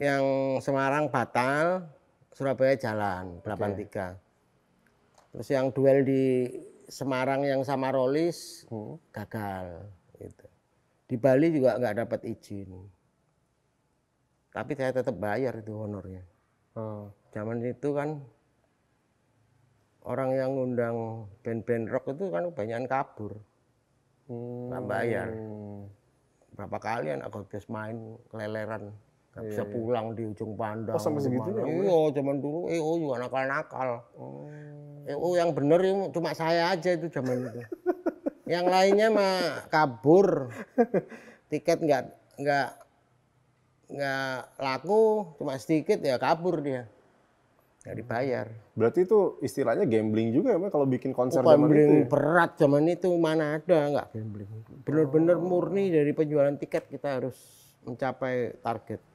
yang Semarang batal, Surabaya jalan 83. Okay. Terus yang duel di Semarang yang sama Rolis hmm. gagal gitu. Di Bali juga nggak dapat izin. Tapi saya tetap bayar itu honornya. Hmm. Zaman itu kan orang yang ngundang band-band rock itu kan kebanyakan kabur. Hmm. Nggak bayar. Hmm. Berapa kali anak main keleleran Gak iya, bisa iya. pulang di ujung pandang. Oh, sama segitu ya iya, iya, zaman dulu EO eh, juga nakal-nakal. Oh. oh. EO eh, oh, yang bener cuma saya aja itu zaman itu. yang lainnya mah kabur. Tiket nggak nggak nggak laku, cuma sedikit ya kabur dia. Nggak dibayar. Berarti itu istilahnya gambling juga ya, kalau bikin konser oh, zaman itu. Gambling ya? berat zaman itu mana ada nggak gambling. Bener-bener oh. murni dari penjualan tiket kita harus mencapai target.